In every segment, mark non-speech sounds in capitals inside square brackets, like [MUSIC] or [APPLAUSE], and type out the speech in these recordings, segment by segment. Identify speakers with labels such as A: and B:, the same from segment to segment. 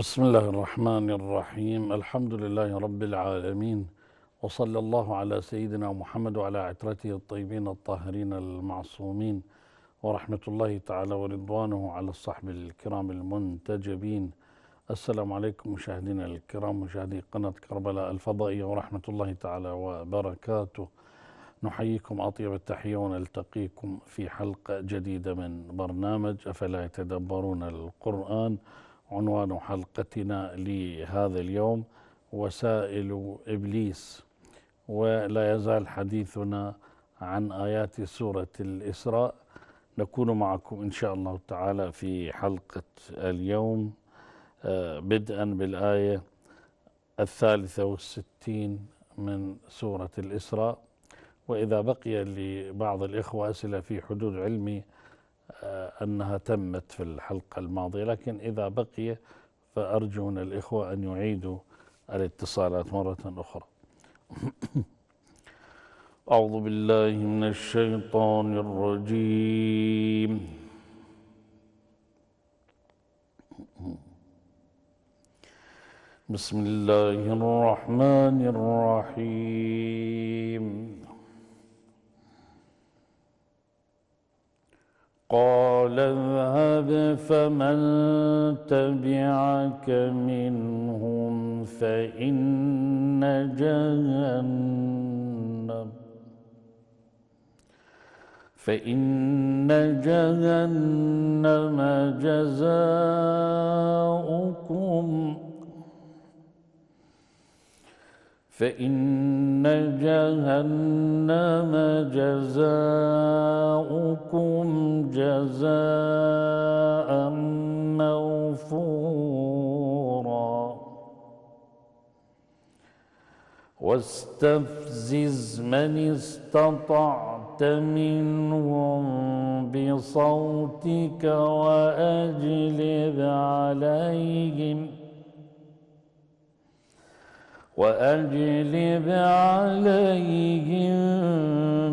A: بسم الله الرحمن الرحيم الحمد لله رب العالمين وصلى الله على سيدنا محمد وعلى عترته الطيبين الطاهرين المعصومين ورحمة الله تعالى ورضوانه على الصحب الكرام المنتجبين السلام عليكم مشاهدينا الكرام مشاهدي قناة كربلاء الفضائية ورحمة الله تعالى وبركاته نحييكم أطيب التحية ونلتقيكم في حلقة جديدة من برنامج أفلا يتدبرون القرآن عنوان حلقتنا لهذا اليوم وسائل ابليس ولا يزال حديثنا عن ايات سوره الاسراء نكون معكم ان شاء الله تعالى في حلقه اليوم آه، بدءا بالايه الثالثه والستين من سوره الاسراء واذا بقي لبعض الاخوه اسئله في حدود علمي آه، أنها تمت في الحلقة الماضية لكن إذا بقي فأرجو من الإخوة أن يعيدوا الاتصالات مرة أخرى [COUGHS] أعوذ بالله من الشيطان الرجيم بسم الله الرحمن الرحيم قال اذهب فمن تبعك منهم فإن جهنم فإن جهنم جزاؤكم فإن جهنم جزاؤكم جزاء موفورا واستفزز من استطعت منهم بصوتك وأجلب عليهم ۖ وأجلب عليهم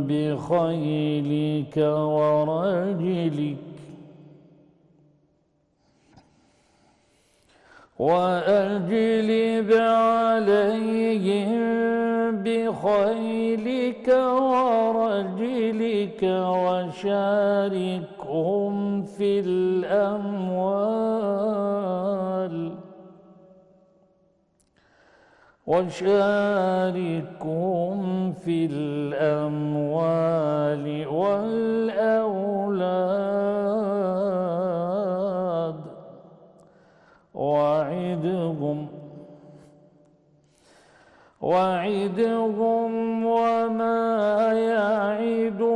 A: بخيلك ورجلك وأجلب عليهم بخيلك ورجلك وشاركهم في الأموال وشاركهم في الأموال والأولاد وعدهم وعدهم وما يعدون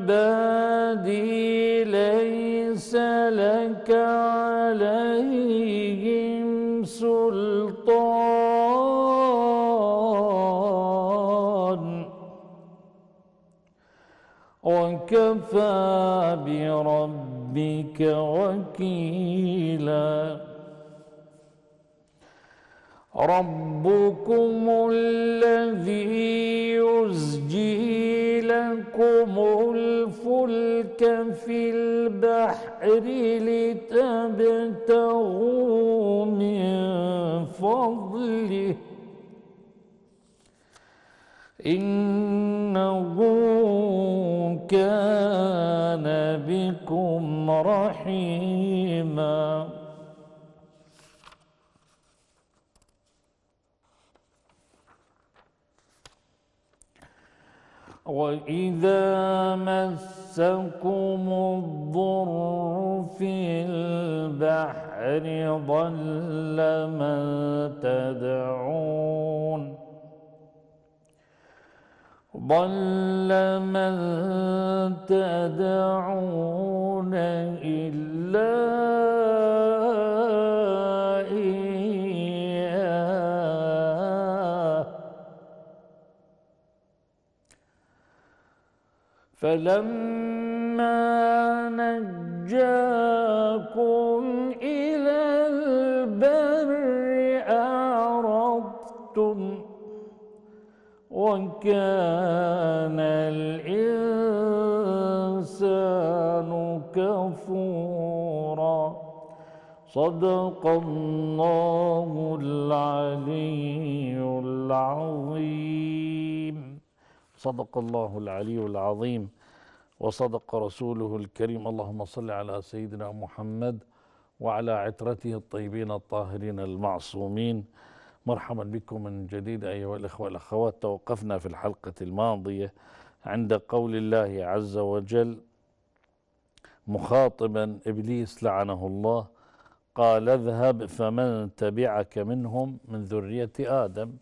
A: عبادي ليس لك عليهم سلطان وكفى بربك وكيلاً ربكم الذي يزجي لكم الفلك في البحر لتبتغوا من فضله إنه كان بكم رحيماً وإذا مسكم الضر في البحر ضل من تدعون ضل من تدعون إلا فلما نجاكم إلى البر أعرضتم وكان الإنسان كفورا صدق الله العلي العظيم صدق الله العلي العظيم وصدق رسوله الكريم اللهم صل على سيدنا محمد وعلى عترته الطيبين الطاهرين المعصومين مرحبا بكم من جديد أيها الإخوة والأخوات توقفنا في الحلقة الماضية عند قول الله عز وجل مخاطبا إبليس لعنه الله قال اذهب فمن تبعك منهم من ذرية آدم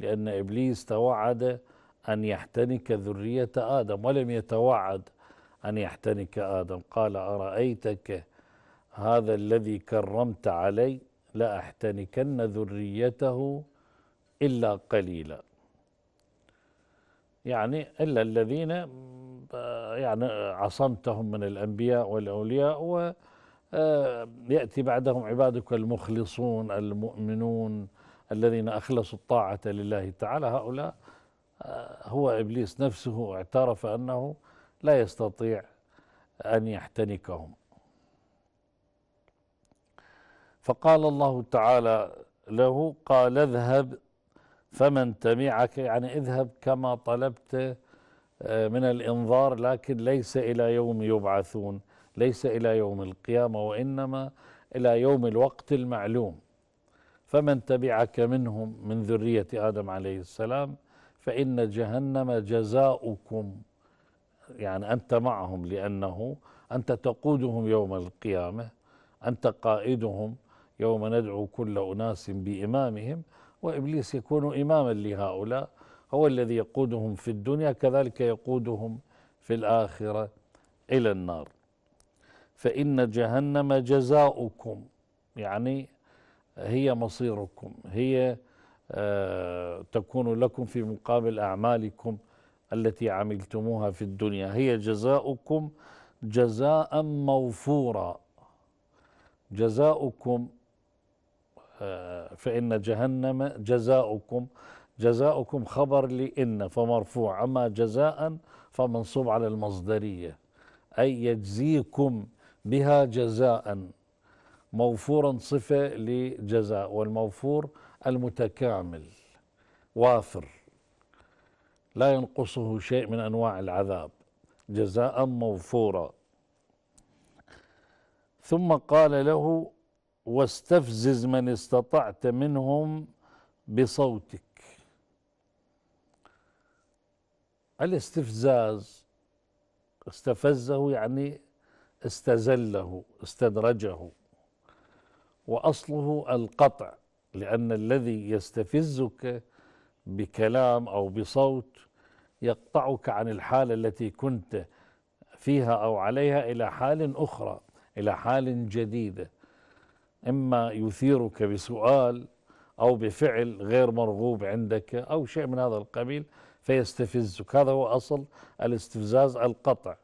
A: لأن إبليس توعد أن يحتنك ذرية آدم ولم يتوعد أن يحتنك آدم قال أرأيتك هذا الذي كرمت علي لأحتنكن ذريته إلا قليلا يعني إلا الذين يعني عصمتهم من الأنبياء والأولياء ويأتي آه، بعدهم عبادك المخلصون المؤمنون الذين أخلصوا الطاعة لله تعالى هؤلاء آه، هو إبليس نفسه اعترف أنه لا يستطيع أن يحتنكهم فقال الله تعالى له قال اذهب فمن تبعك يعني اذهب كما طلبت آه، من الانظار لكن ليس الى يوم يبعثون ليس الى يوم القيامه وانما الى يوم الوقت المعلوم فمن تبعك منهم من ذريه ادم عليه السلام فإن جهنم جزاؤكم يعني أنت معهم لأنه أنت تقودهم يوم القيامة أنت قائدهم يوم ندعو كل أناس بإمامهم وإبليس يكون إماما لهؤلاء هو الذي يقودهم في الدنيا كذلك يقودهم في الآخرة إلى النار فإن جهنم جزاؤكم يعني هي مصيركم هي آه، تكون لكم في مقابل أعمالكم التي عملتموها في الدنيا هي جزاؤكم جزاء موفورا جزاؤكم آه، فإن جهنم جزاؤكم جزاؤكم خبر لإن فمرفوع أما جزاء فمنصوب على المصدرية أي يجزيكم بها جزاء موفورا صفة لجزاء والموفور المتكامل وافر لا ينقصه شيء من انواع العذاب جزاء موفورا ثم قال له واستفزز من استطعت منهم بصوتك الاستفزاز استفزه يعني استزله استدرجه واصله القطع لأن الذي يستفزك بكلام أو بصوت يقطعك عن الحالة التي كنت فيها أو عليها إلى حال أخرى إلى حال جديدة إما يثيرك بسؤال أو بفعل غير مرغوب عندك أو شيء من هذا القبيل فيستفزك هذا هو أصل الاستفزاز القطع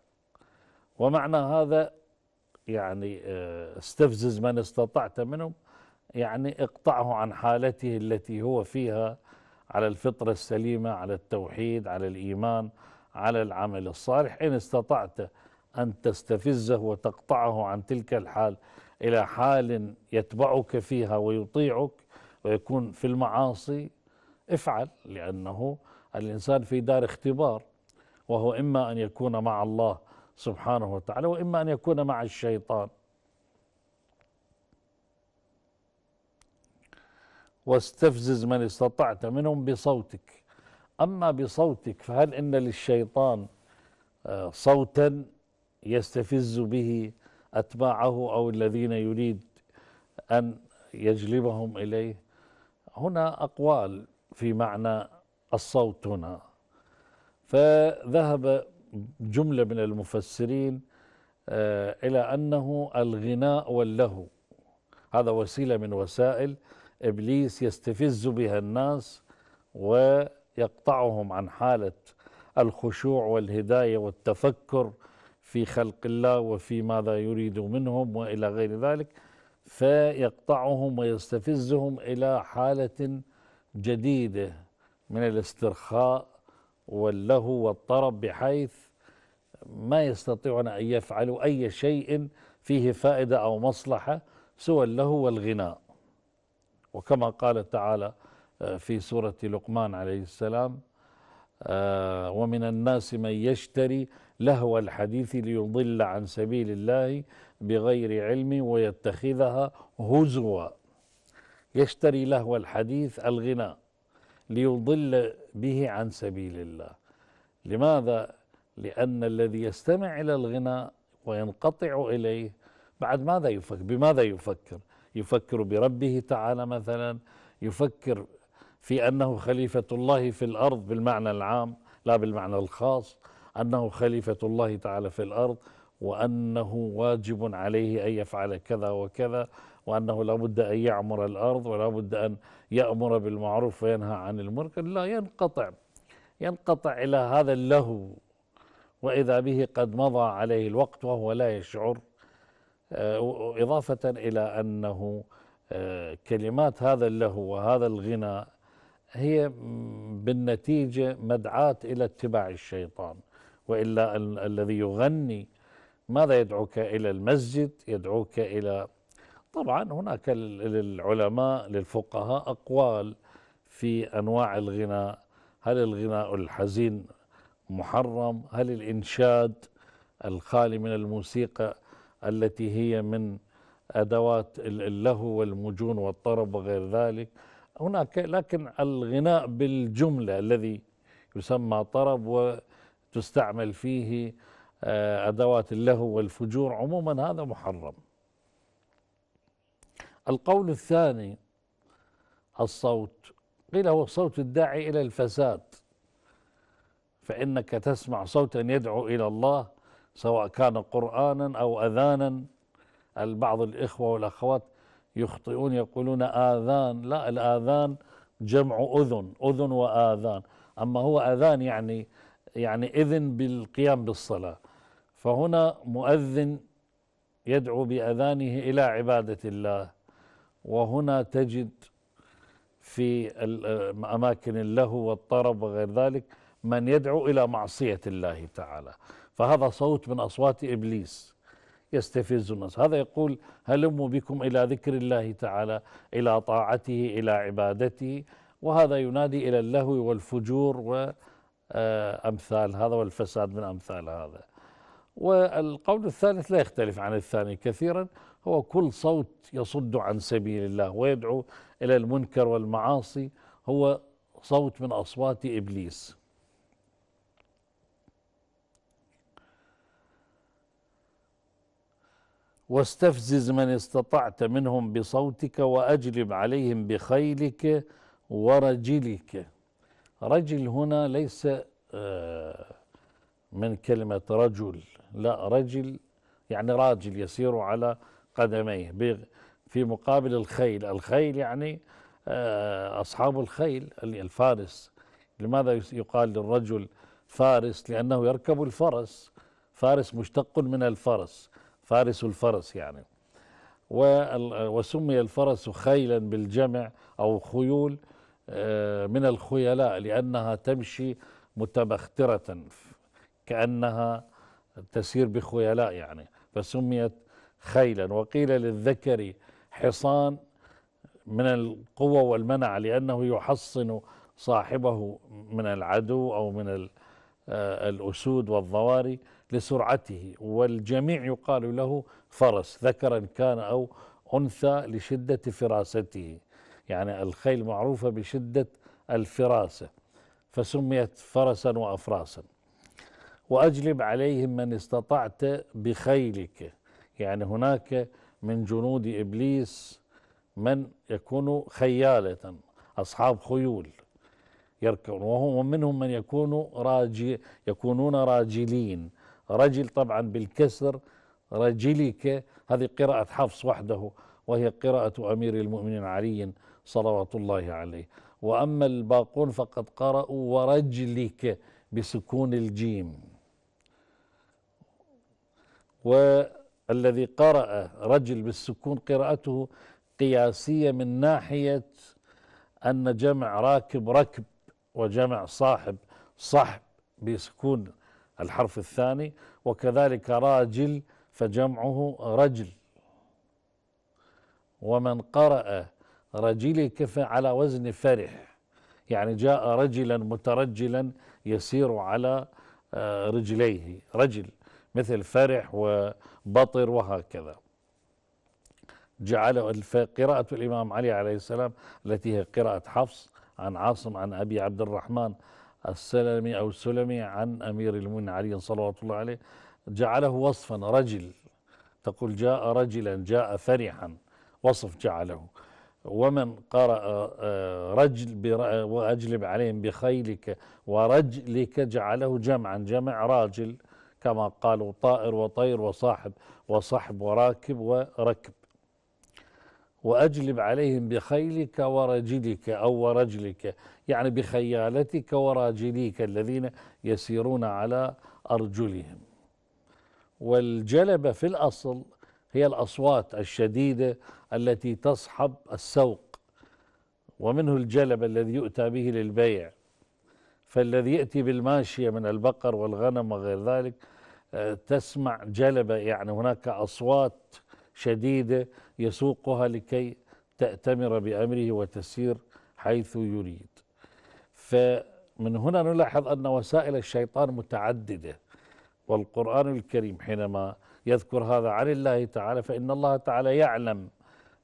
A: ومعنى هذا يعني آه، استفزز من استطعت منهم يعني اقطعه عن حالته التي هو فيها على الفطرة السليمة على التوحيد على الإيمان على العمل الصالح إن استطعت أن تستفزه وتقطعه عن تلك الحال إلى حال يتبعك فيها ويطيعك ويكون في المعاصي افعل لأنه الإنسان في دار اختبار وهو إما أن يكون مع الله سبحانه وتعالى وإما أن يكون مع الشيطان واستفزز من استطعت منهم بصوتك أما بصوتك فهل إن للشيطان آه، صوتا يستفز به أتباعه أو الذين يريد أن يجلبهم إليه هنا أقوال في معنى الصوت هنا فذهب جملة من المفسرين آه، إلى أنه الغناء واللهو هذا وسيلة من وسائل إبليس يستفز بها الناس ويقطعهم عن حالة الخشوع والهداية والتفكر في خلق الله وفي ماذا يريد منهم وإلى غير ذلك فيقطعهم ويستفزهم إلى حالة جديدة من الاسترخاء واللهو والطرب بحيث ما يستطيعون أن يفعلوا أي شيء فيه فائدة أو مصلحة سوى اللهو والغناء وكما قال تعالى آه، في سورة لقمان عليه السلام آه، ومن الناس من يشتري لهو الحديث ليضل عن سبيل الله بغير علم ويتخذها هزوا يشتري لهو الحديث الغناء ليضل به عن سبيل الله لماذا لأن الذي يستمع إلى الغناء وينقطع إليه بعد ماذا يفكر بماذا يفكر يفكر بربه تعالى مثلا يفكر في أنه خليفة الله في الأرض بالمعنى العام لا بالمعنى الخاص أنه خليفة الله تعالى في الأرض وأنه واجب عليه أن يفعل كذا وكذا وأنه لابد أن يعمر الأرض ولا بد أن يأمر بالمعروف وينهى عن المنكر لا ينقطع ينقطع إلى هذا اللهو وإذا به قد مضى عليه الوقت وهو لا يشعر آه، إضافة إلى أنه آه، كلمات هذا اللهو وهذا الغناء هي بالنتيجة مدعاة إلى اتباع الشيطان وإلا ال الذي يغني ماذا يدعوك إلى المسجد يدعوك إلى طبعا هناك للعلماء للفقهاء أقوال في أنواع الغناء هل الغناء الحزين محرم هل الإنشاد الخالي من الموسيقى التي هي من أدوات اللهو والمجون والطرب وغير ذلك هناك لكن الغناء بالجملة الذي يسمى طرب وتستعمل فيه آه، أدوات اللهو والفجور عموما هذا محرم القول الثاني الصوت قيل هو صوت الداعي إلى الفساد فإنك تسمع صوتا يدعو إلى الله سواء كان قرآنا أو أذانا البعض الإخوة والأخوات يخطئون يقولون آذان لا الآذان جمع أذن أذن وآذان أما هو أذان يعني يعني إذن بالقيام بالصلاة فهنا مؤذن يدعو بأذانه إلى عبادة الله وهنا تجد في أماكن اللهو والطرب وغير ذلك من يدعو إلى معصية الله تعالى فهذا صوت من أصوات إبليس يستفز الناس هذا يقول هلموا بكم إلى ذكر الله تعالى إلى طاعته إلى عبادته وهذا ينادي إلى اللهو والفجور وأمثال هذا والفساد من أمثال هذا والقول الثالث لا يختلف عن الثاني كثيرا هو كل صوت يصد عن سبيل الله ويدعو إلى المنكر والمعاصي هو صوت من أصوات إبليس واستفزز من استطعت منهم بصوتك واجلب عليهم بخيلك ورجلك رجل هنا ليس آه، من كلمه رجل لا رجل يعني راجل يسير على قدميه في مقابل الخيل الخيل يعني آه، اصحاب الخيل الفارس لماذا يقال للرجل فارس لانه يركب الفرس فارس مشتق من الفرس فارس الفرس يعني وسمي الفرس خيلا بالجمع أو خيول آه، من الخيلاء لأنها تمشي متبخترة كأنها تسير بخيلاء يعني فسميت خيلا وقيل للذكر حصان من القوة والمنع لأنه يحصن صاحبه من العدو أو من آه، الأسود والضواري لسرعته والجميع يقال له فرس ذكرا كان أو أنثى لشدة فراسته يعني الخيل معروفة بشدة الفراسة فسميت فرسا وأفراسا وأجلب عليهم من استطعت بخيلك يعني هناك من جنود إبليس من يكون خيالة أصحاب خيول يركون وهم ومنهم من يكون راجي يكونون راجلين رجل طبعا بالكسر رجلك هذه قراءة حفص وحده وهي قراءة أمير المؤمنين علي صلوات الله عليه وأما الباقون فقد قرأوا ورجلك بسكون الجيم والذي قرأ رجل بالسكون قراءته قياسية من ناحية أن جمع راكب ركب وجمع صاحب صحب بسكون الحرف الثاني وكذلك راجل فجمعه رجل ومن قرأ رجلك فعلى وزن فرح يعني جاء رجلا مترجلا يسير على آه، رجليه رجل مثل فرح وبطر وهكذا جعل قراءة الإمام علي عليه السلام التي هي قراءة حفص عن عاصم عن أبي عبد الرحمن السلمي أو السلمي عن أمير المؤمنين علي صلوات الله عليه جعله وصفا رجل تقول جاء رجلا جاء فرحا وصف جعله ومن قرأ آه، آه، رجل آه، وأجلب عليهم بخيلك ورجلك جعله جمعا جمع راجل كما قالوا طائر وطير وصاحب وصحب وراكب وركب وأجلب عليهم بخيلك ورجلك أو ورجلك يعني بخيالتك وراجليك الذين يسيرون على أرجلهم والجلبة في الأصل هي الأصوات الشديدة التي تصحب السوق ومنه الجلب الذي يؤتى به للبيع فالذي يأتي بالماشية من البقر والغنم وغير ذلك آه، تسمع جلبة يعني هناك أصوات شديدة يسوقها لكي تأتمر بأمره وتسير حيث يريد فمن هنا نلاحظ أن وسائل الشيطان متعددة والقرآن الكريم حينما يذكر هذا عن الله تعالى فإن الله تعالى يعلم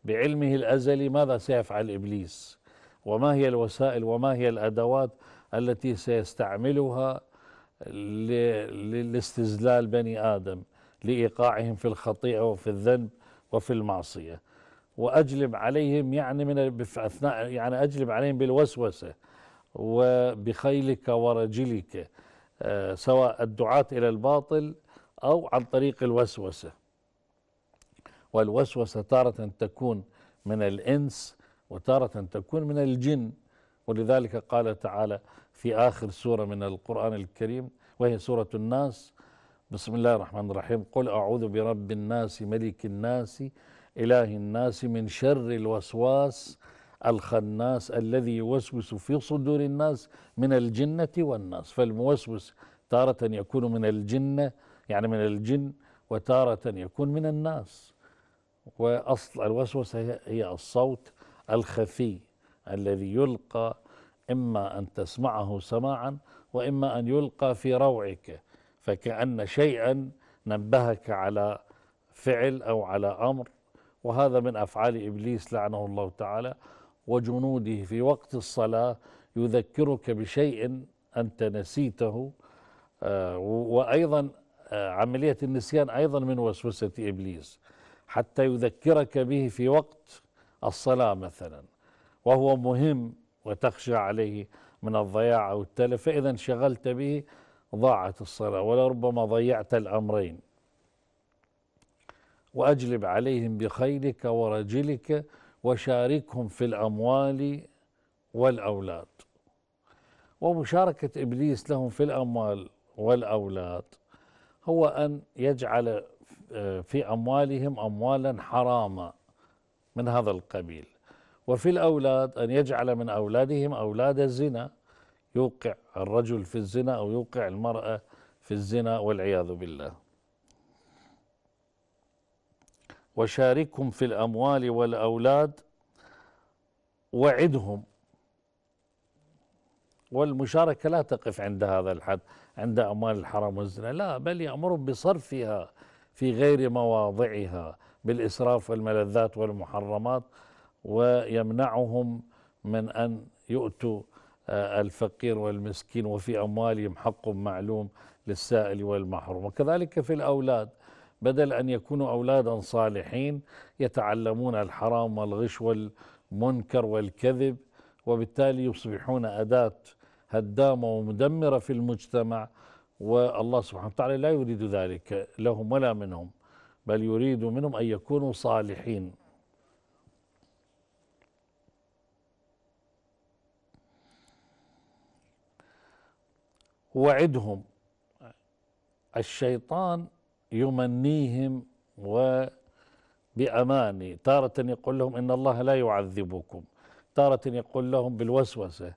A: بعلمه الأزلي ماذا سيفعل إبليس وما هي الوسائل وما هي الأدوات التي سيستعملها للاستزلال بني آدم لإيقاعهم في الخطيئة وفي الذنب وفي المعصية وأجلب عليهم يعني من أثناء يعني أجلب عليهم بالوسوسة وبخيلك ورجلك آه، سواء الدعاة إلى الباطل أو عن طريق الوسوسة والوسوسة تارة تكون من الإنس وتارة تكون من الجن ولذلك قال تعالى في آخر سورة من القرآن الكريم وهي سورة الناس بسم الله الرحمن الرحيم قل أعوذ برب الناس ملك الناس إله الناس من شر الوسواس الخناس الذي يوسوس في صدور الناس من الجنة والناس فالموسوس تارة يكون من الجنة يعني من الجن وتارة يكون من الناس وأصل الوسوسة هي الصوت الخفي الذي يلقى إما أن تسمعه سماعا وإما أن يلقى في روعك فكأن شيئا نبهك على فعل أو على أمر وهذا من أفعال إبليس لعنه الله تعالى وجنوده في وقت الصلاة يذكرك بشيء أنت نسيته آه، وأيضا آه، عملية النسيان أيضا من وسوسة إبليس حتى يذكرك به في وقت الصلاة مثلا وهو مهم وتخشى عليه من الضياع أو التلف فإذا انشغلت به ضاعت الصلاة ولربما ضيعت الأمرين وأجلب عليهم بخيلك ورجلك وشاركهم في الأموال والأولاد ومشاركة إبليس لهم في الأموال والأولاد هو أن يجعل آه، في أموالهم أموالا حراما من هذا القبيل وفي الأولاد أن يجعل من أولادهم أولاد الزنا يوقع الرجل في الزنا أو يوقع المرأة في الزنا والعياذ بالله وشاركهم في الأموال والأولاد وعدهم والمشاركة لا تقف عند هذا الحد عند أموال الحرام والزنا لا بل يأمرهم بصرفها في غير مواضعها بالإسراف والملذات والمحرمات ويمنعهم من أن يؤتوا آه، الفقير والمسكين وفي أموالهم حق معلوم للسائل والمحروم وكذلك في الأولاد بدل أن يكونوا أولادا صالحين يتعلمون الحرام والغش والمنكر والكذب وبالتالي يصبحون أداة هدامة ومدمرة في المجتمع والله سبحانه وتعالى لا يريد ذلك لهم ولا منهم بل يريد منهم أن يكونوا صالحين وعدهم الشيطان يمنيهم وبأمان تارة يقول لهم إن الله لا يعذبكم تارة يقول لهم بالوسوسة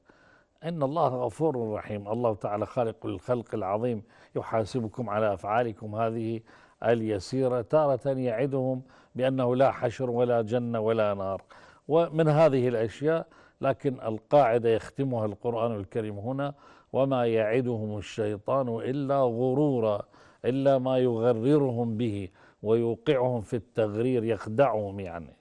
A: إن الله غفور رحيم الله تعالى خالق الخلق العظيم يحاسبكم على أفعالكم هذه اليسيرة تارة يعدهم بأنه لا حشر ولا جنة ولا نار ومن هذه الأشياء لكن القاعدة يختمها القرآن الكريم هنا وما يعدهم الشيطان إلا غرورا إلا ما يغررهم به ويوقعهم في التغرير يخدعهم يعني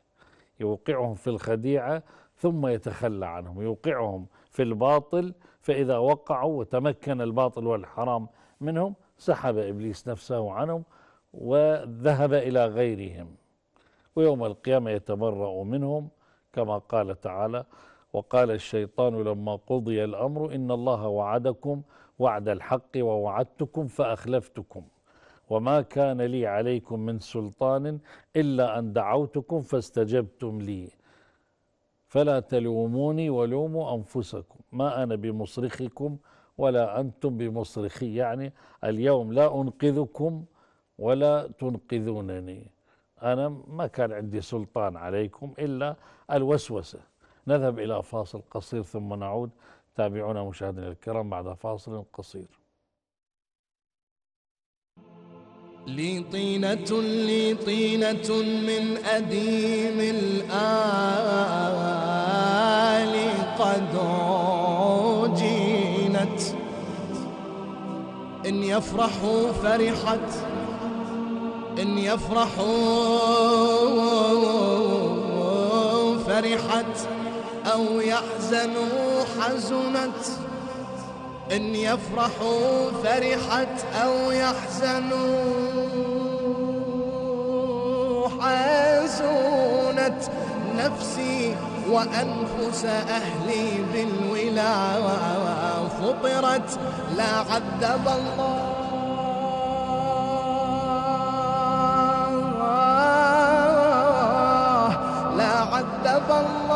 A: يوقعهم في الخديعة ثم يتخلى عنهم يوقعهم في الباطل فإذا وقعوا وتمكن الباطل والحرام منهم سحب إبليس نفسه عنهم وذهب إلى غيرهم ويوم القيامة يتبرأ منهم كما قال تعالى وقال الشيطان لما قضي الأمر إن الله وعدكم وعد الحق ووعدتكم فأخلفتكم وما كان لي عليكم من سلطان إلا أن دعوتكم فاستجبتم لي فلا تلوموني ولوموا أنفسكم ما أنا بمصرخكم ولا أنتم بمصرخي يعني اليوم لا أنقذكم ولا تنقذونني أنا ما كان عندي سلطان عليكم إلا الوسوسة نذهب إلى فاصل قصير ثم نعود تابعونا مشاهدينا الكرام بعد فاصل قصير
B: لي طينة لي طينة من أديم الآل قد عجينت إن يفرحوا فرحت إن يفرحوا فرحت أو يحزنوا حزنت إن يفرحوا فرحت أو يحزنوا حزنت نفسي وأنفس أهلي بالولا فطرت لا عذب الله لا عذب الله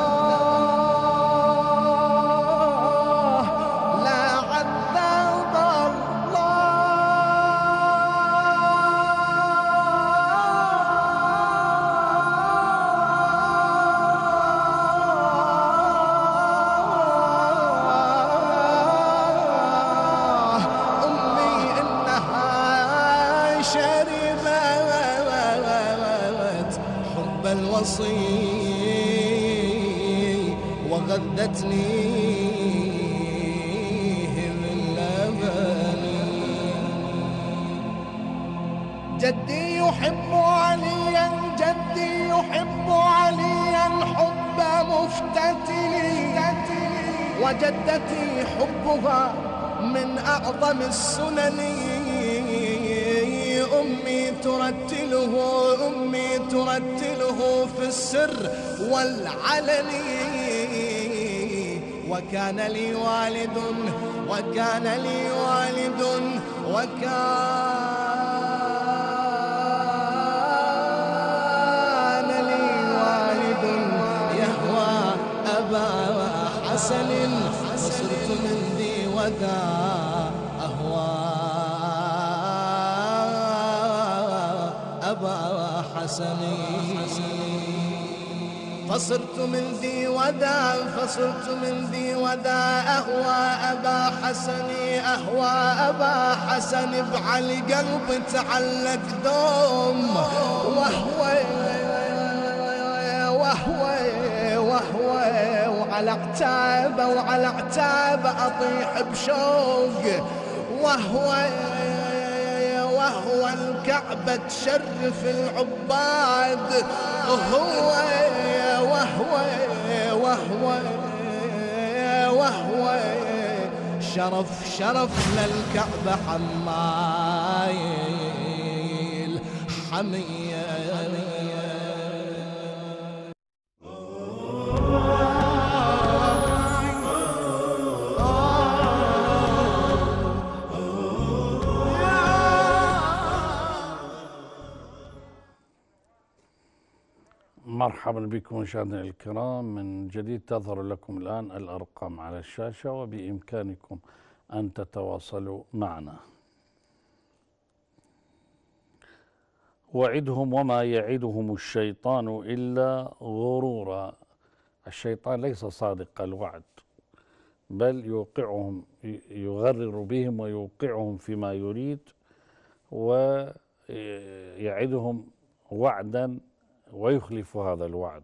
B: السر والعلني وكان لي والد وكان لي والد وكان لي والد يهوى أبا حسن وصرت من ذي أهوى أبا حسن فصرت من ذي ودا فصرت من ذي ودا أهوى أبا حسن أهوى أبا حسن افعل قلب تعلق دوم وهو وهو وهو وعلى عتاب وعلى عتاب أطيح بشوق وهو وهو الكعبة تشرف العباد وهو وهوى وهوى وهوى شرف شرف للكعبة حمايل حميل
A: مرحبا بكم مشاهدينا الكرام من جديد تظهر لكم الآن الأرقام على الشاشة وبإمكانكم أن تتواصلوا معنا وعدهم وما يعدهم الشيطان إلا غرورا الشيطان ليس صادق الوعد بل يوقعهم يغرر بهم ويوقعهم فيما يريد ويعدهم وعدا ويخلف هذا الوعد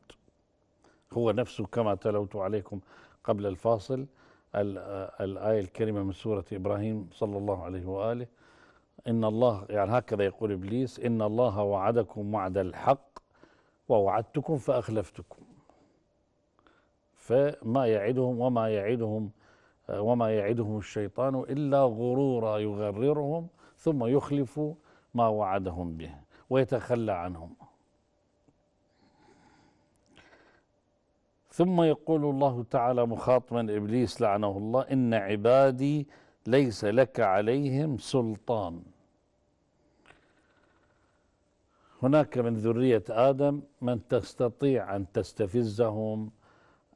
A: هو نفسه كما تلوت عليكم قبل الفاصل الآية الكريمة من سورة إبراهيم صلى الله عليه وآله إن الله يعني هكذا يقول إبليس إن الله وعدكم وعد الحق ووعدتكم فأخلفتكم فما يعدهم وما يعدهم وما يعدهم الشيطان إلا غرورا يغررهم ثم يخلف ما وعدهم به ويتخلى عنهم ثم يقول الله تعالى مخاطبا ابليس لعنه الله ان عبادي ليس لك عليهم سلطان هناك من ذريه ادم من تستطيع ان تستفزهم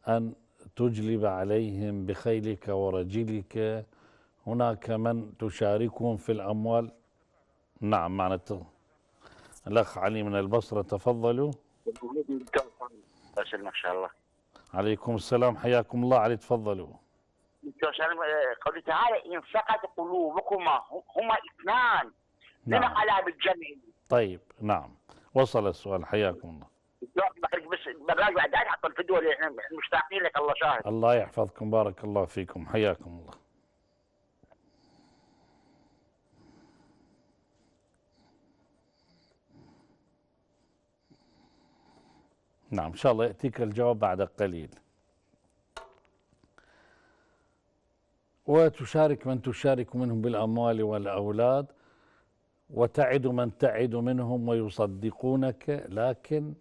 A: ان تجلب عليهم بخيلك ورجلك هناك من تشاركهم في الاموال نعم معنى الاخ علي من البصره تفضلوا ما شاء الله عليكم السلام حياكم الله علي تفضلوا
B: آه، قوله تعالى إن سقط قلوبكما هما اثنان نعم. من على بالجمع
A: طيب نعم وصل السؤال حياكم الله
B: بس برنامج بعد الفيديو اللي احنا مشتاقين لك الله شاهد الله
A: يحفظكم بارك الله فيكم حياكم الله نعم إن شاء الله يأتيك الجواب بعد قليل وتشارك من تشارك منهم بالأموال والأولاد وتعد من تعد منهم ويصدقونك لكن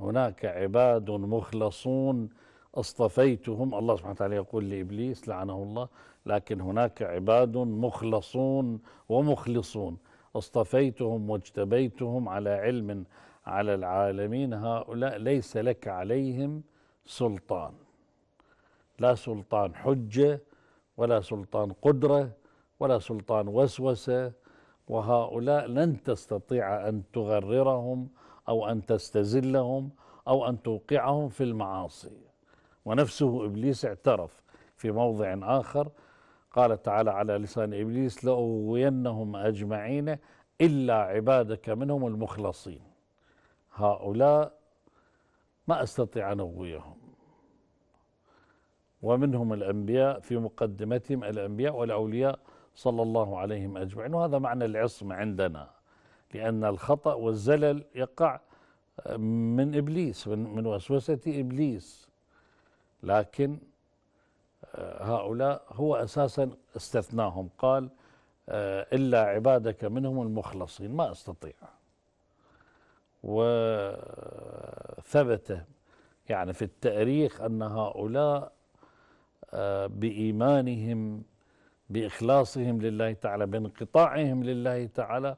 A: هناك عباد مخلصون اصطفيتهم الله سبحانه وتعالى يقول لابليس لعنه الله لكن هناك عباد مخلصون ومخلصون اصطفيتهم واجتبيتهم على علم على العالمين هؤلاء ليس لك عليهم سلطان لا سلطان حجه ولا سلطان قدره ولا سلطان وسوسه وهؤلاء لن تستطيع ان تغررهم او ان تستزلهم او ان توقعهم في المعاصي ونفسه ابليس اعترف في موضع اخر قال تعالى على لسان ابليس لاغوينهم اجمعين الا عبادك منهم المخلصين هؤلاء ما أستطيع ان اغويهم ومنهم الأنبياء في مقدمتهم الأنبياء والأولياء صلى الله عليهم أجمعين وهذا معنى العصمة عندنا لأن الخطأ والزلل يقع من إبليس من وسوسة إبليس لكن آه، هؤلاء هو أساسا استثناهم قال آه، إلا عبادك منهم المخلصين ما أستطيع وثبت يعني في التاريخ أن هؤلاء آه، بإيمانهم بإخلاصهم لله تعالى بانقطاعهم لله تعالى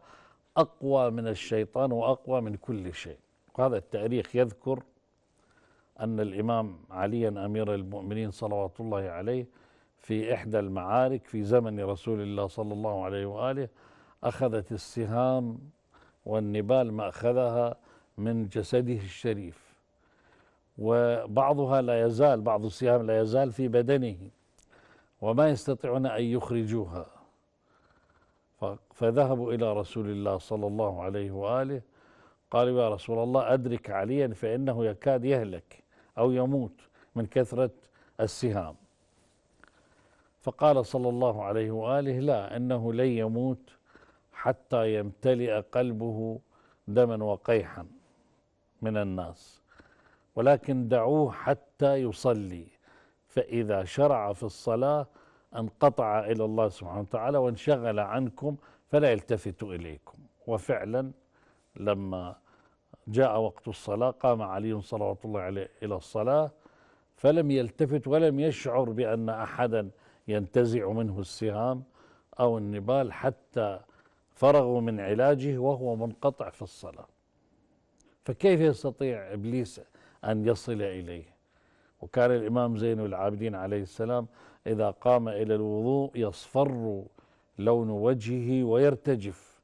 A: أقوى من الشيطان وأقوى من كل شيء وهذا التاريخ يذكر أن الإمام عليا أمير المؤمنين صلوات الله عليه في إحدى المعارك في زمن رسول الله صلى الله عليه وآله أخذت السهام والنبال ما أخذها من جسده الشريف وبعضها لا يزال بعض السهام لا يزال في بدنه وما يستطيعون أن يخرجوها فذهبوا إلى رسول الله صلى الله عليه وآله قالوا يا رسول الله أدرك عليا فإنه يكاد يهلك أو يموت من كثرة السهام فقال صلى الله عليه وآله لا إنه لن يموت حتى يمتلئ قلبه دما وقيحا من الناس ولكن دعوه حتى يصلي فإذا شرع في الصلاة انقطع إلى الله سبحانه وتعالى وانشغل عنكم فلا يلتفت إليكم وفعلا لما جاء وقت الصلاة قام علي صلوات الله عليه إلى الصلاة فلم يلتفت ولم يشعر بأن أحدا ينتزع منه السهام أو النبال حتى فرغوا من علاجه وهو منقطع في الصلاة فكيف يستطيع إبليس أن يصل إليه وكان الإمام زين العابدين عليه السلام إذا قام إلى الوضوء يصفر لون وجهه ويرتجف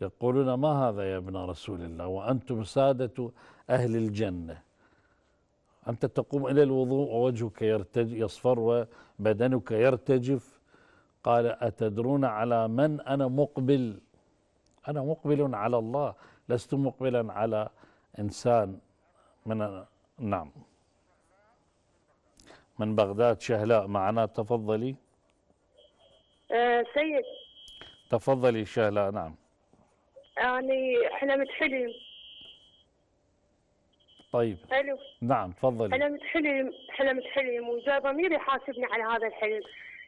A: يقولون ما هذا يا ابن رسول الله وأنتم سادة أهل الجنة أنت تقوم إلى الوضوء ووجهك يرتج يصفر وبدنك يرتجف قال أتدرون على من أنا مقبل أنا مقبل على الله لست مقبلا على إنسان من نعم من بغداد شهلاء معنا تفضلي
B: آه، سيد
A: تفضلي شهلاء نعم
B: يعني حلمت حلم طيب حلو
A: نعم تفضلي حلمت
B: حلم حلمت حلم وجاء ضميري يحاسبني على هذا الحلم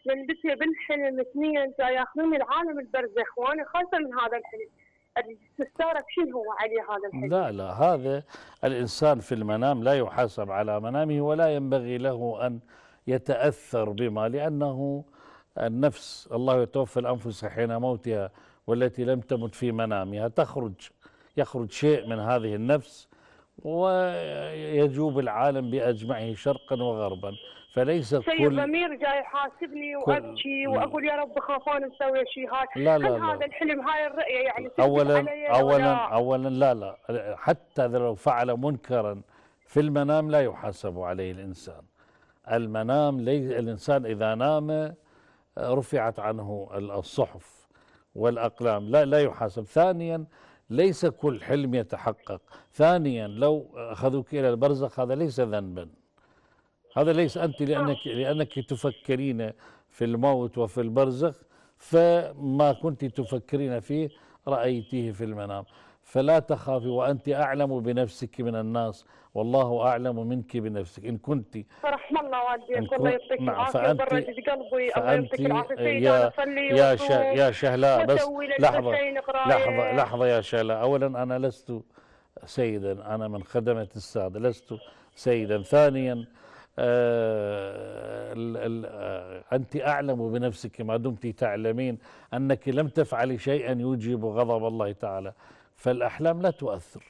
B: من بكي بنحلم اثنين ياخذون ياخذوني العالم البرزخ وانا خايفه من هذا الحلم تستغرب شنو هو علي هذا الحلم
A: لا لا هذا الانسان في المنام لا يحاسب على منامه ولا ينبغي له ان يتاثر بما لانه النفس الله يتوفى الانفس حين موتها والتي لم تمت في منامها تخرج يخرج شيء من هذه النفس ويجوب العالم باجمعه شرقا وغربا فليس كل سيد ضمير
B: جاي يحاسبني وابكي واقول يا رب خافون نسوي شيء هذا لا لا, لا. هذا الحلم هاي الرؤيه يعني
A: اولا اولا اولا لا لا حتى لو فعل منكرا في المنام لا يحاسب عليه الانسان المنام لي الانسان اذا نام آه، رفعت عنه الصحف والاقلام لا لا يحاسب ثانيا ليس كل حلم يتحقق ثانيا لو اخذوك الى البرزخ هذا ليس ذنبا هذا ليس أنت لأنك, لأنك تفكرين في الموت وفي البرزخ فما كنت تفكرين فيه رأيتيه في المنام فلا تخافي وأنت أعلم بنفسك من الناس والله أعلم منك بنفسك إن كنت
B: فرحم الله والديك نعم، الله يعطيك العافية وبرد قلبي
A: الله يعطيك العافية يا يا, شه يا شهلاء بس لحظة لحظة لحظة يا شهلاء أولا أنا لست سيدا أنا من خدمة السادة لست سيدا ثانيا آه، آه، أنت أعلم بنفسك ما دمت تعلمين أنك لم تفعلي شيئا يوجب غضب الله تعالى فالأحلام لا تؤثر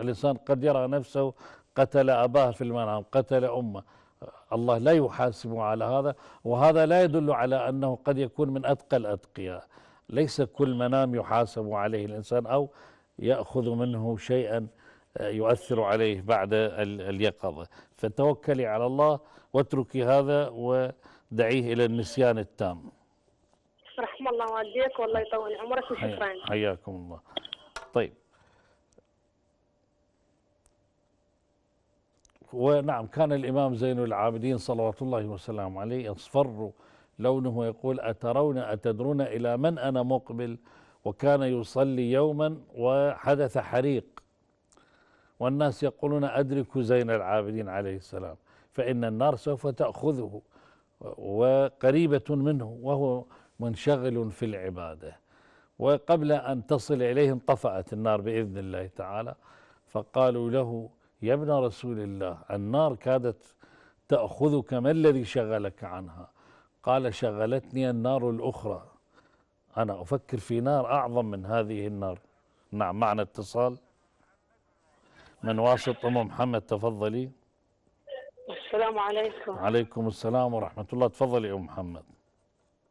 A: الإنسان قد يرى نفسه قتل أباه في المنام قتل أمه الله لا يحاسب على هذا وهذا لا يدل على أنه قد يكون من أتقى الأتقياء ليس كل منام يحاسب عليه الإنسان أو يأخذ منه شيئا يؤثر عليه بعد اليقظة فتوكلي على الله واتركي هذا ودعيه إلى النسيان التام
B: رحم الله والديك والله يطول عمرك وشكرا
A: حياكم الله طيب ونعم كان الإمام زين العابدين صلوات الله وسلامه عليه يصفر لونه يقول أترون أتدرون إلى من أنا مقبل وكان يصلي يوما وحدث حريق والناس يقولون أدركوا زين العابدين عليه السلام فإن النار سوف تأخذه وقريبة منه وهو منشغل في العبادة وقبل أن تصل إليه انطفأت النار بإذن الله تعالى فقالوا له يا ابن رسول الله النار كادت تأخذك ما الذي شغلك عنها قال شغلتني النار الأخرى أنا أفكر في نار أعظم من هذه النار نعم معنى اتصال من واسط أم محمد تفضلي
B: السلام عليكم عليكم
A: السلام ورحمة الله تفضلي أم محمد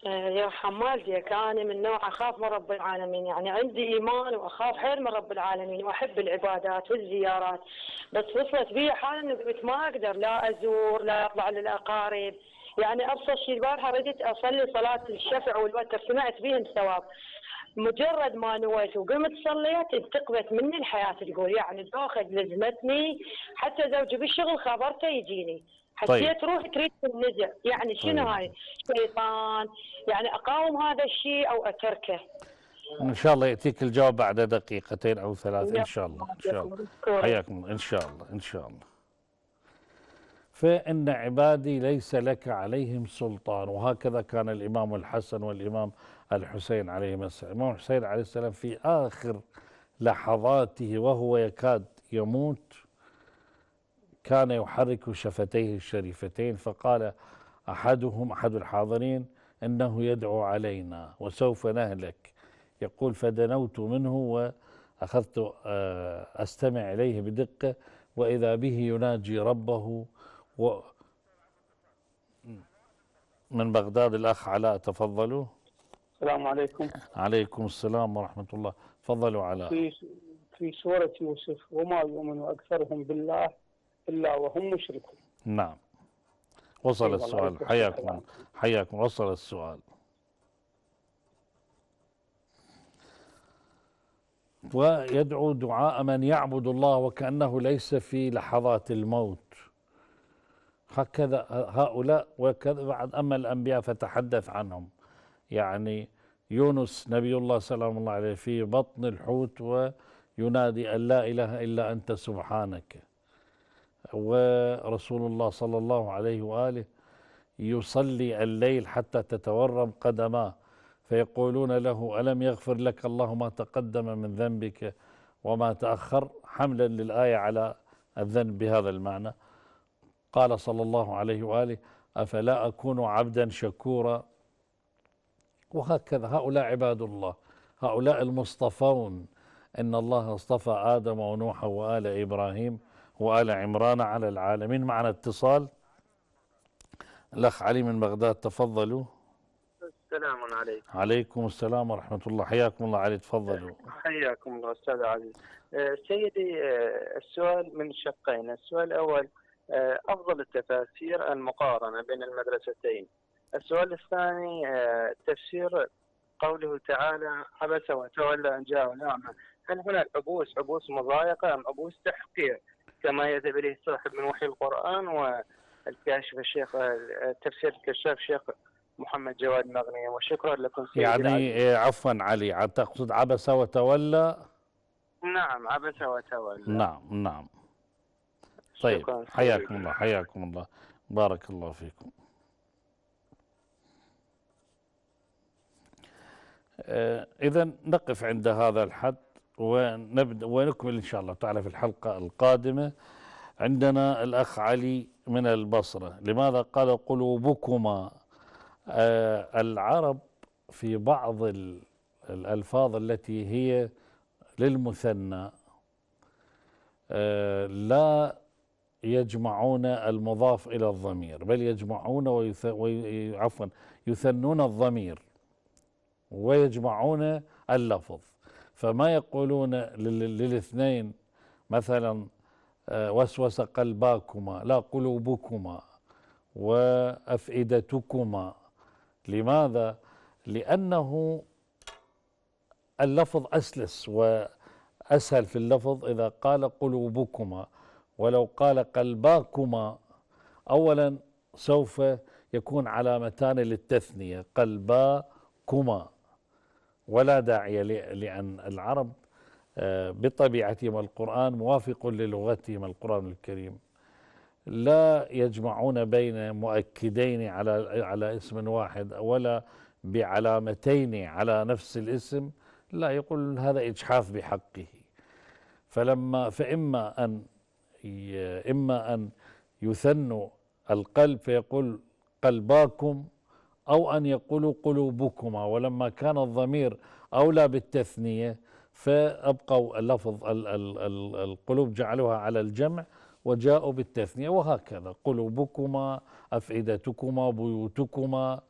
B: آه، يا حمالتي أنا من نوع أخاف من رب العالمين يعني عندي إيمان وأخاف حيل من رب العالمين وأحب العبادات والزيارات بس وصلت بي حالة اني قلت ما أقدر لا أزور لا أطلع للأقارب يعني أبسط شيء البارحة رديت أصلي صلاة الشفع والوتر سمعت بهم ثواب مجرد ما نويت وقمت صليت انتقمت مني الحياه تقول يعني تاخذ لزمتني حتى زوجي بالشغل خبرته يجيني طيب. حسيت طيب. روحي تريد النزع يعني شنو طيب. هاي شيطان يعني اقاوم هذا الشيء او اتركه
A: ان شاء الله ياتيك الجواب بعد دقيقتين او ثلاث ان شاء الله ان شاء الله حياكم ان شاء الله ان شاء الله فان عبادي ليس لك عليهم سلطان وهكذا كان الامام الحسن والامام الحسين عليه السلام الإمام الحسين عليه السلام في آخر لحظاته وهو يكاد يموت كان يحرك شفتيه الشريفتين فقال أحدهم أحد الحاضرين إنه يدعو علينا وسوف نهلك يقول فدنوت منه وأخذت آه، أستمع إليه بدقة وإذا به يناجي ربه و من بغداد الأخ علاء تفضلوا السلام عليكم عليكم السلام ورحمة الله تفضلوا على في
B: في سورة يوسف وما يؤمن أكثرهم بالله إلا وهم مشركون
A: نعم وصل أيوة، السؤال حياكم حياكم وصل السؤال ويدعو دعاء من يعبد الله وكأنه ليس في لحظات الموت هكذا هؤلاء وكذا بعد أما الأنبياء فتحدث عنهم يعني يونس نبي الله سلام الله عليه في بطن الحوت وينادي أن لا إله إلا أنت سبحانك ورسول الله صلى الله عليه وآله يصلي الليل حتى تتورم قدماه فيقولون له ألم يغفر لك الله ما تقدم من ذنبك وما تأخر حملا للآية على الذنب بهذا المعنى قال صلى الله عليه وآله أفلا أكون عبدا شكورا وهكذا هؤلاء عباد الله هؤلاء المصطفون إن الله اصطفى آدم ونوح وآل إبراهيم وآل عمران على العالمين معنا اتصال الأخ علي من بغداد تفضلوا السلام عليكم عليكم السلام ورحمة الله حياكم الله علي تفضلوا
B: حياكم الله أستاذ علي آه، سيدي آه، السؤال من شقين السؤال الأول آه، أفضل التفاسير المقارنة بين المدرستين السؤال الثاني آه، تفسير قوله تعالى عبس وتولى ان جاءه الاعمى هل هناك عبوس عبوس مضايقه ام عبوس تحقير كما يذهب اليه صاحب من وحي القران والكاشف الشيخ آه، تفسير الكشاف الشيخ محمد جواد مغنية وشكرا لكم سيدي يعني
A: إيه عفوا علي تقصد عبس وتولى
B: نعم عبس وتولى نعم
A: نعم طيب حياكم الله حياكم الله بارك الله فيكم آه، إذا نقف عند هذا الحد ونبدأ ونكمل إن شاء الله تعالى في الحلقة القادمة عندنا الأخ علي من البصرة لماذا قال قلوبكما آه، العرب في بعض الألفاظ التي هي للمثنى آه، لا يجمعون المضاف إلى الضمير بل يجمعون ويث... وي... عفوا يثنون الضمير ويجمعون اللفظ فما يقولون للاثنين مثلا آه، وسوس قلباكما لا قلوبكما وافئدتكما لماذا؟ لانه اللفظ اسلس واسهل في اللفظ اذا قال قلوبكما ولو قال قلباكما اولا سوف يكون علامتان للتثنيه قلباكما ولا داعي لأن العرب آه، بطبيعتهم القرآن موافق للغتهم القرآن الكريم لا يجمعون بين مؤكدين على على اسم واحد ولا بعلامتين على نفس الاسم لا يقول هذا إجحاف بحقه فلما فإما أن إما أن يثنوا القلب فيقول قلباكم أو أن يقولوا قلوبكما ولما كان الضمير أولى بالتثنية فأبقوا اللفظ القلوب جعلوها على الجمع وجاءوا بالتثنية وهكذا قلوبكما أفئدتكما بيوتكما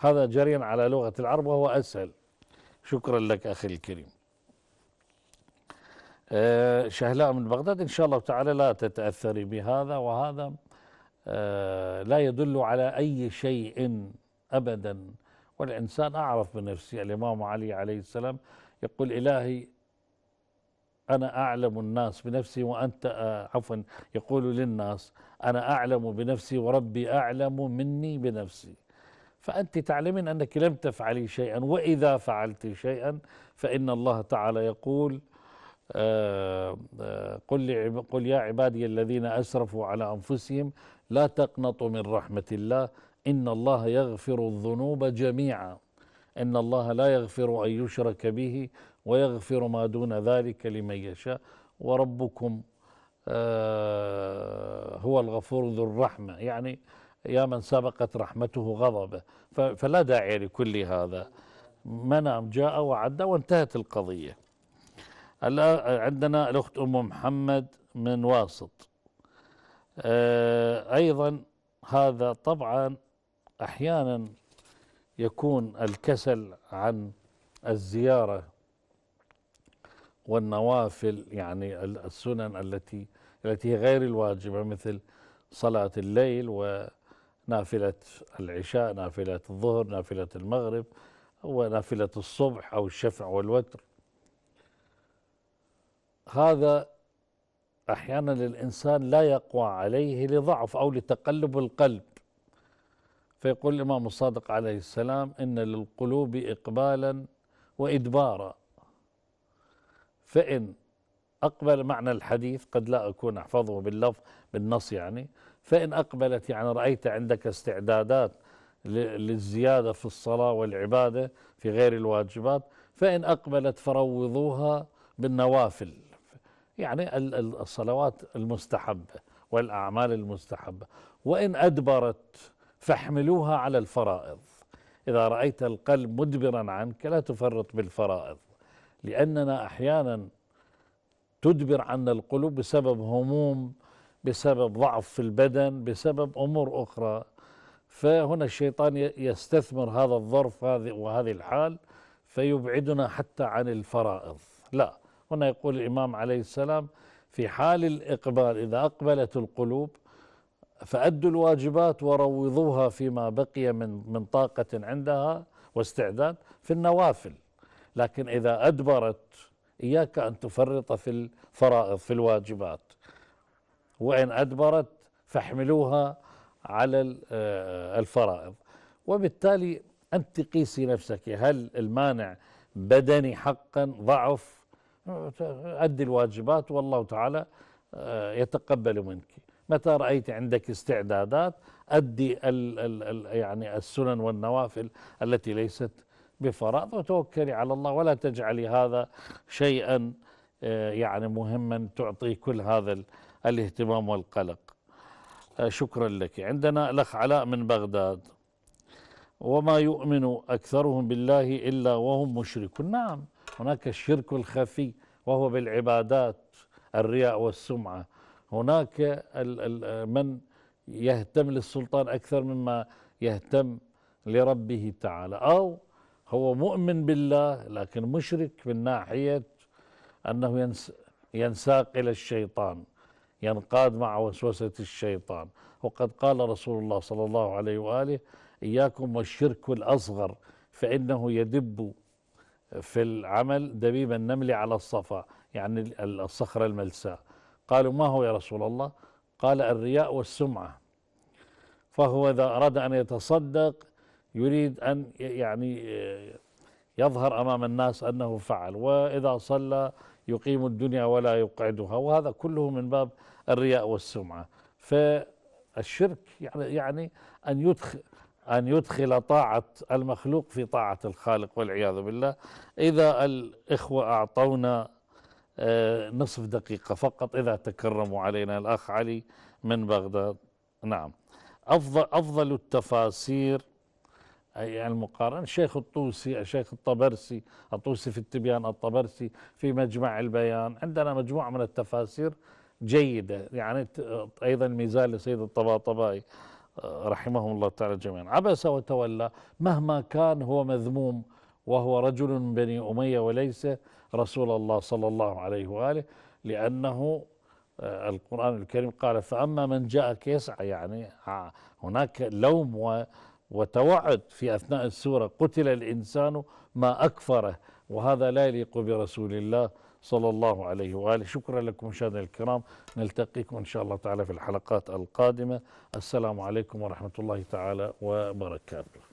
A: هذا جريا على لغة العرب وهو أسهل شكرا لك أخي الكريم آه، شهلاء من بغداد إن شاء الله تعالى لا تتأثري بهذا وهذا آه، لا يدل على أي شيء أبدا والإنسان أعرف بنفسه الإمام علي عليه السلام يقول إلهي أنا أعلم الناس بنفسي وأنت آه، عفوا يقول للناس أنا أعلم بنفسي وربي أعلم مني بنفسي فأنت تعلمين أنك لم تفعلي شيئا وإذا فعلت شيئا فإن الله تعالى يقول آه، قل قل يا عبادي الذين اسرفوا على انفسهم لا تقنطوا من رحمة الله إن الله يغفر الذنوب جميعا إن الله لا يغفر أن يشرك به ويغفر ما دون ذلك لمن يشاء وربكم آه، هو الغفور ذو الرحمة يعني يا من سبقت رحمته غضبه فلا داعي لكل هذا منام جاء وعد وانتهت القضية عندنا الأخت أم محمد من واسط آه، أيضا هذا طبعا أحيانا يكون الكسل عن الزيارة والنوافل يعني السنن التي التي هي غير الواجبة مثل صلاة الليل ونافلة العشاء نافلة الظهر نافلة المغرب ونافلة الصبح أو الشفع والوتر هذا أحيانا الإنسان لا يقوى عليه لضعف أو لتقلب القلب فيقول الإمام الصادق عليه السلام إن للقلوب إقبالا وإدبارا فإن أقبل معنى الحديث قد لا أكون أحفظه باللفظ بالنص يعني فإن أقبلت يعني رأيت عندك استعدادات للزيادة في الصلاة والعبادة في غير الواجبات فإن أقبلت فروضوها بالنوافل يعني الصلوات المستحبة والأعمال المستحبة وإن أدبرت فاحملوها على الفرائض إذا رأيت القلب مدبرا عنك لا تفرط بالفرائض لأننا أحيانا تدبر عنا القلوب بسبب هموم بسبب ضعف في البدن بسبب أمور أخرى فهنا الشيطان يستثمر هذا الظرف وهذه الحال فيبعدنا حتى عن الفرائض لا هنا يقول الإمام عليه السلام في حال الإقبال إذا أقبلت القلوب فأدوا الواجبات وروضوها فيما بقي من من طاقة عندها واستعداد في النوافل لكن إذا أدبرت إياك أن تفرط في الفرائض في الواجبات وإن أدبرت فاحملوها على آه، الفرائض وبالتالي أنت قيسي نفسك هل المانع بدني حقا ضعف أدي الواجبات والله تعالى آه، يتقبل منك متى رأيت عندك استعدادات أدي ال ال الـ يعني السنن والنوافل التي ليست بفرائض وتوكلي على الله ولا تجعلي هذا شيئا آه، يعني مهما تعطي كل هذا الاهتمام والقلق آه، شكرا لك عندنا الأخ علاء من بغداد وما يؤمن أكثرهم بالله إلا وهم مشركون نعم هناك الشرك الخفي وهو بالعبادات الرياء والسمعة هناك من يهتم للسلطان أكثر مما يهتم لربه تعالى أو هو مؤمن بالله لكن مشرك من ناحية أنه ينساق إلى الشيطان ينقاد مع وسوسة الشيطان وقد قال رسول الله صلى الله عليه وآله إياكم والشرك الأصغر فإنه يدب في العمل دبيب النمل على الصفا يعني الصخرة الملساء قالوا ما هو يا رسول الله قال الرياء والسمعة فهو إذا أراد أن يتصدق يريد أن يعني آه، يظهر أمام الناس أنه فعل وإذا صلى يقيم الدنيا ولا يقعدها وهذا كله من باب الرياء والسمعة فالشرك يعني, يعني أن يدخل أن يدخل طاعة المخلوق في طاعة الخالق والعياذ بالله إذا الإخوة أعطونا آه، نصف دقيقة فقط إذا تكرموا علينا الأخ علي من بغداد نعم أفضل, أفضل التفاسير أي المقارنة الشيخ الطوسي الشيخ الطبرسي الطوسي في التبيان الطبرسي في مجمع البيان عندنا مجموعة من التفاسير جيدة يعني أيضا ميزال لسيد الطباطبائي رحمهم الله تعالى جميعا عبس وتولى مهما كان هو مذموم وهو رجل من بني أمية وليس رسول الله صلى الله عليه وآله لأنه آه، القرآن الكريم قال فأما من جاءك يسعى يعني آه، هناك لوم وتوعد في أثناء السورة قتل الإنسان ما أكفره وهذا لا يليق برسول الله صلى الله عليه وآله شكرا لكم مشاهدينا الكرام نلتقيكم إن شاء الله تعالى في الحلقات القادمة السلام عليكم ورحمة الله تعالى وبركاته